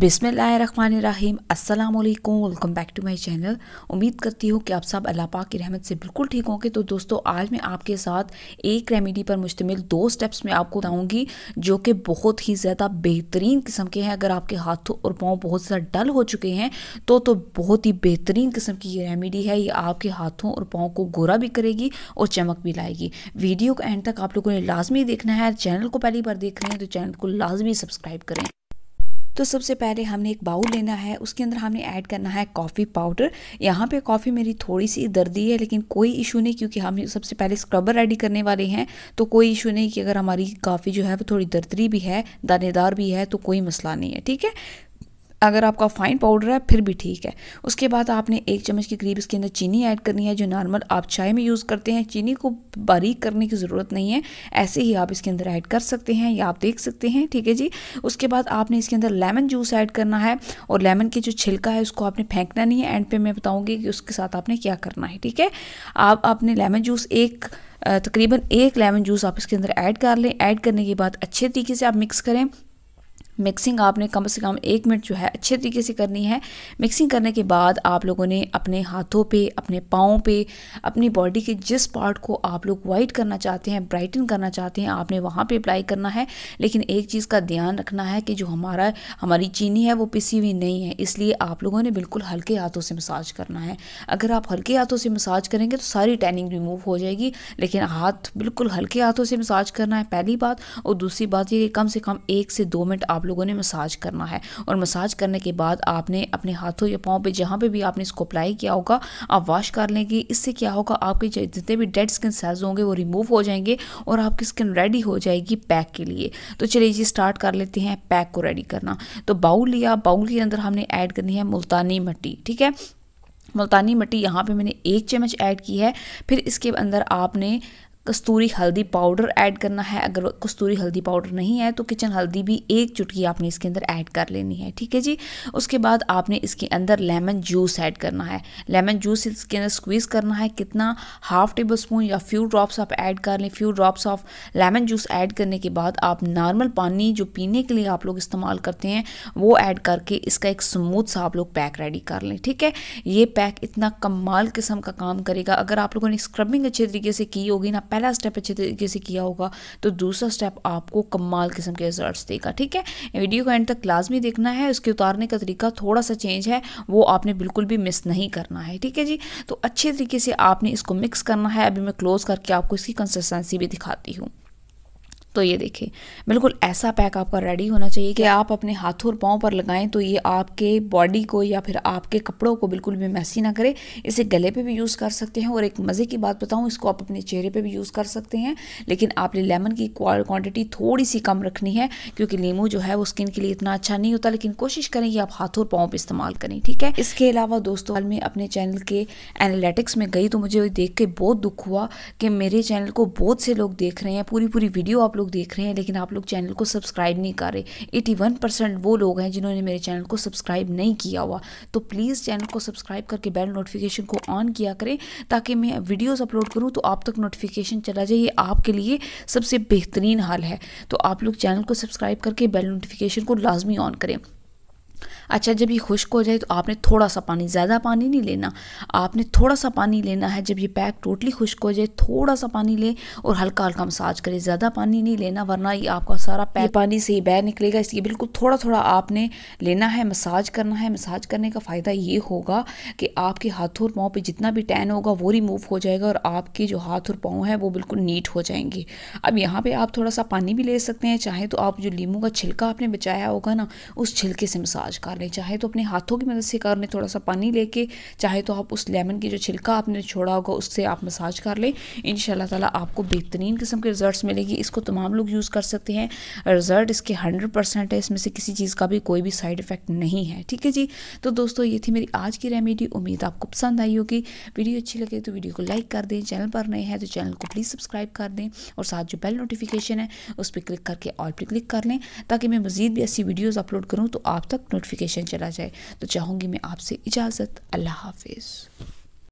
बिसमीम अस्सलाम वालेकुम welcome back to my channel उम्मीद करती हूँ कि आप सब अल्लाह पाक की रहमत से बिल्कुल ठीक होंगे तो दोस्तों आज मैं आपके साथ एक रेमेडी पर मुश्तमिल दो स्टेप्स मैं आपको बताऊँगी जो कि बहुत ही ज़्यादा बेहतरीन किस्म के हैं अगर आपके हाथों और पाँव बहुत ज़्यादा डल हो चुके हैं तो तो बहुत ही बेहतरीन किस्म की ये रेमेडी है ये आपके हाथों और पाँव को गोरा भी करेगी और चमक भी लाएगी वीडियो को एंड तक आप लोगों ने लाजमी देखना है चैनल को पहली बार देख रहे हैं तो चैनल को लाजमी सब्सक्राइब करें तो सबसे पहले हमने एक बाउल लेना है उसके अंदर हमने ऐड करना है कॉफ़ी पाउडर यहाँ पे कॉफ़ी मेरी थोड़ी सी दर्दी है लेकिन कोई इशू नहीं क्योंकि हम सबसे पहले स्क्रबर रेडी करने वाले हैं तो कोई इशू नहीं कि अगर हमारी कॉफ़ी जो है वो थोड़ी दर्दरी भी है दानेदार भी है तो कोई मसला नहीं है ठीक है अगर आपका फाइन पाउडर है फिर भी ठीक है उसके बाद आपने एक चम्मच के करीब इसके अंदर चीनी ऐड करनी है जो नॉर्मल आप चाय में यूज़ करते हैं चीनी को बारीक करने की ज़रूरत नहीं है ऐसे ही आप इसके अंदर ऐड कर सकते हैं या आप देख सकते हैं ठीक है जी उसके बाद आपने इसके अंदर लेमन जूस ऐड करना है और लेमन के जो छिलका है उसको आपने फेंकना नहीं है एंड पे मैं बताऊँगी कि उसके साथ आपने क्या करना है ठीक है आप अपने लेमन जूस एक तकरीबन एक लेमन जूस आप इसके अंदर ऐड कर लें ऐड करने के बाद अच्छे तरीके से आप मिक्स करें मिक्सिंग आपने कम से कम एक मिनट जो है अच्छे तरीके से करनी है मिक्सिंग करने के बाद आप लोगों ने अपने हाथों पे अपने पाओं पे अपनी बॉडी के जिस पार्ट को आप लोग वाइट करना चाहते हैं ब्राइटन करना चाहते हैं आपने वहाँ पे अप्लाई करना है लेकिन एक चीज़ का ध्यान रखना है कि जो हमारा हमारी चीनी है वो पिसी हुई नहीं है इसलिए आप लोगों ने बिल्कुल हल्के हाथों से मसाज करना है अगर आप हल्के हाथों से मसाज करेंगे तो सारी टैनिंग रिमूव हो जाएगी लेकिन हाथ बिल्कुल हल्के हाथों से मसाज करना है पहली बात और दूसरी बात ये कम से कम एक से दो मिनट आप आप लोगों ने मसाज करना है और मसाज करने के बाद आपने अपने हाथों या पाँव पे जहाँ पे भी आपने इसको अप्लाई किया होगा आप वॉश कर लेंगे इससे क्या होगा आपके जितने भी डेड स्किन सेल्स होंगे वो रिमूव हो जाएंगे और आपकी स्किन रेडी हो जाएगी पैक के लिए तो चलिए जी स्टार्ट कर लेते हैं पैक को रेडी करना तो बाउल लिया बाउल के अंदर हमने ऐड करनी है मुल्तानी मिट्टी ठीक है मुल्तानी मिट्टी यहाँ पे मैंने एक चम्मच ऐड की है फिर इसके अंदर आपने कस्तूरी हल्दी पाउडर ऐड करना है अगर कस्तूरी हल्दी पाउडर नहीं है तो किचन हल्दी भी एक चुटकी आपने इसके अंदर ऐड कर लेनी है ठीक है जी उसके बाद आपने इसके अंदर लेमन जूस ऐड करना है लेमन जूस इसके अंदर स्क्वीज़ करना है कितना हाफ टेबल स्पून या फ्यू ड्रॉप्स आप ऐड कर लें few drops of lemon juice add करने के बाद आप नॉर्मल पानी जो पीने के लिए आप लोग इस्तेमाल करते हैं वो ऐड करके इसका एक स्मूथ सा आप लोग पैक रेडी कर लें ठीक है ये पैक इतना कमाल किस्म का काम करेगा अगर आप लोगों ने स्क्रबिंग अच्छे तरीके से की होगी ना पहला स्टेप अच्छे तरीके से किया होगा तो दूसरा स्टेप आपको कमाल किस्म के रिजल्ट देगा ठीक है वीडियो को एंड तक लाजमी देखना है उसके उतारने का तरीका थोड़ा सा चेंज है वो आपने बिल्कुल भी मिस नहीं करना है ठीक है जी तो अच्छे तरीके से आपने इसको मिक्स करना है अभी मैं क्लोज़ करके आपको इसकी कंसिस्टेंसी भी दिखाती हूँ तो ये देखिए बिल्कुल ऐसा पैक आपका रेडी होना चाहिए कि आप अपने हाथों और पाँव पर लगाएं तो ये आपके बॉडी को या फिर आपके कपड़ों को बिल्कुल भी मैसी ना करे इसे गले पे भी यूज़ कर सकते हैं और एक मज़े की बात बताऊँ इसको आप अपने चेहरे पे भी यूज़ कर सकते हैं लेकिन आपने लेमन की क्वान्टिटी थोड़ी सी कम रखनी है क्योंकि नींबू जो है वो स्किन के लिए इतना अच्छा नहीं होता लेकिन कोशिश करें कि आप हाथों और पाँव पर इस्तेमाल करें ठीक है इसके अलावा दोस्तों मैं अपने चैनल के एनालिटिक्स में गई तो मुझे देख के बहुत दुख हुआ कि मेरे चैनल को बहुत से लोग देख रहे हैं पूरी पूरी वीडियो आप लोग लोग देख रहे हैं लेकिन आप लोग चैनल को सब्सक्राइब नहीं कर रहे एटी वन परसेंट वो लोग हैं जिन्होंने मेरे चैनल को सब्सक्राइब नहीं किया हुआ तो प्लीज़ चैनल को सब्सक्राइब करके बेल नोटिफिकेशन को ऑन किया करें ताकि मैं वीडियोज़ अपलोड करूँ तो आप तक नोटिफिकेशन चला जाए ये आपके लिए सबसे बेहतरीन हाल है तो आप लोग चैनल को सब्सक्राइब करके बेल नोटिफिकेशन को लाजमी ऑन करें अच्छा जब ये खुश्क हो जाए तो आपने थोड़ा सा पानी ज़्यादा पानी नहीं लेना आपने थोड़ा सा पानी लेना है जब ये पैक टोटली खुश्क हो जाए थोड़ा सा पानी लें और हल्का हल्का मसाज करें ज़्यादा पानी नहीं लेना वरना ये आपका सारा पैक पानी से ही बह निकलेगा इसलिए बिल्कुल थोड़ा थोड़ा आपने लेना है मसाज करना है मसाज करने का फ़ायदा ये होगा कि आपके हाथों और पाँव पर जितना भी टैन होगा वो रिमूव हो जाएगा और आपके जो हाथ और पाँव हैं वो बिल्कुल नीट हो जाएंगे अब यहाँ पर आप थोड़ा सा पानी भी ले सकते हैं चाहे तो आप जो लीमू का छिलका आपने बचाया होगा ना उस छिलके से मसाज मसाज कर लें चाहे तो अपने हाथों की मदद से कर लें थोड़ा सा पानी लेके चाहे तो आप उस लेमन की जो छिलका आपने छोड़ा होगा उससे आप मसाज कर लें इन ताला आपको बेहतरीन किस्म के रिजल्ट मिलेगी इसको तमाम लोग यूज़ कर सकते हैं रिजल्ट इसके हंड्रेड परसेंट है इसमें से किसी चीज़ का भी कोई भी साइड इफ़ेक्ट नहीं है ठीक है जी तो दोस्तों ये थी मेरी आज की रेमेडी उम्मीद आपको पसंद आई होगी वीडियो अच्छी लगे तो वीडियो को लाइक कर दें चैनल पर नए हैं तो चैनल को प्लीज़ सब्सक्राइब कर दें और साथ जो बेल नोटिफिकेशन है उस पर क्लिक करके ऑल पर क्लिक कर लें ताकि मैं मज़ीद भी ऐसी वीडियोज़ अपलोड करूँ तो आप तक नोटिफिकेशन चला जाए तो चाहूँगी मैं आपसे इजाज़त अल्लाह हाफिज़